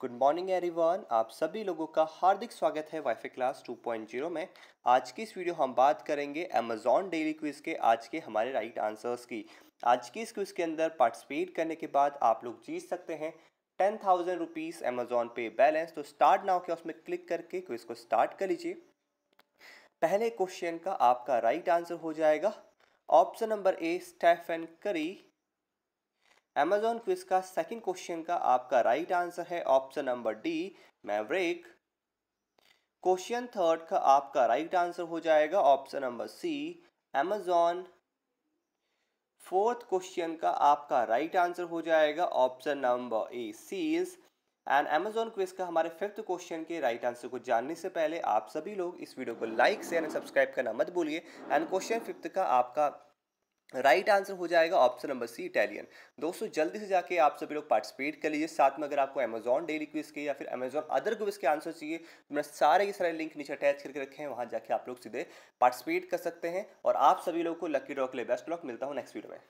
good morning everyone आप सभी लोगों का हार्दिक स्वागत है वाईफाई क्लास 2.0 में आज की इस वीडियो हम बात करेंगे अमेजॉन डेली क्विज़ के आज के हमारे राइट आंसर्स की आज की इस क्विज़ के अंदर पार्टिसिपेट करने के बाद आप लोग जीत सकते हैं ten thousand rupees Amazon pay balance तो स्टार्ट नाउ के उसमें क्लिक करके क्विज़ को स्टार्ट कर लीजिए पहले क्वेश्चन का आपका राइट आंसर हो जाएगा option number A Stephen Curry Amazon quiz का सेकंड क्वेश्चन का आपका राइट आंसर है option number D maverick question third का आपका राइट आंसर हो जाएगा option number C Amazon fourth question का आपका राइट आंसर हो जाएगा option number A seas and Amazon quiz का हमारे फिफ्थ क्वेश्चन के राइट right आंसर को जानने से पहले आप सभी लोग इस वीडियो को लाइक शेयर एंड सब्सक्राइब करना मत भूलिए एंड क्वेश्चन फिफ्थ का आपका राइट आंसर हो जाएगा ऑप्शन नंबर सी इटालियन दोस्तों जल्दी से जाके आप सभी लोग पार्टिसिपेट कर लीजिए साथ में अगर आपको अमेजॉन डेली क्विज के या फिर अमेजॉन अदर क्विज के आंसर चाहिए तो मैं सारे के सारे लिंक नीचे अटैच करके रखे हैं वहाँ जाके आप लोग सीधे पार्टिसिपेट कर सकते हैं और आप सभी लोग को लकी ड्रॉ के लिए बेस्ट लॉक मिलता हूँ नेक्स्ट वीडियो में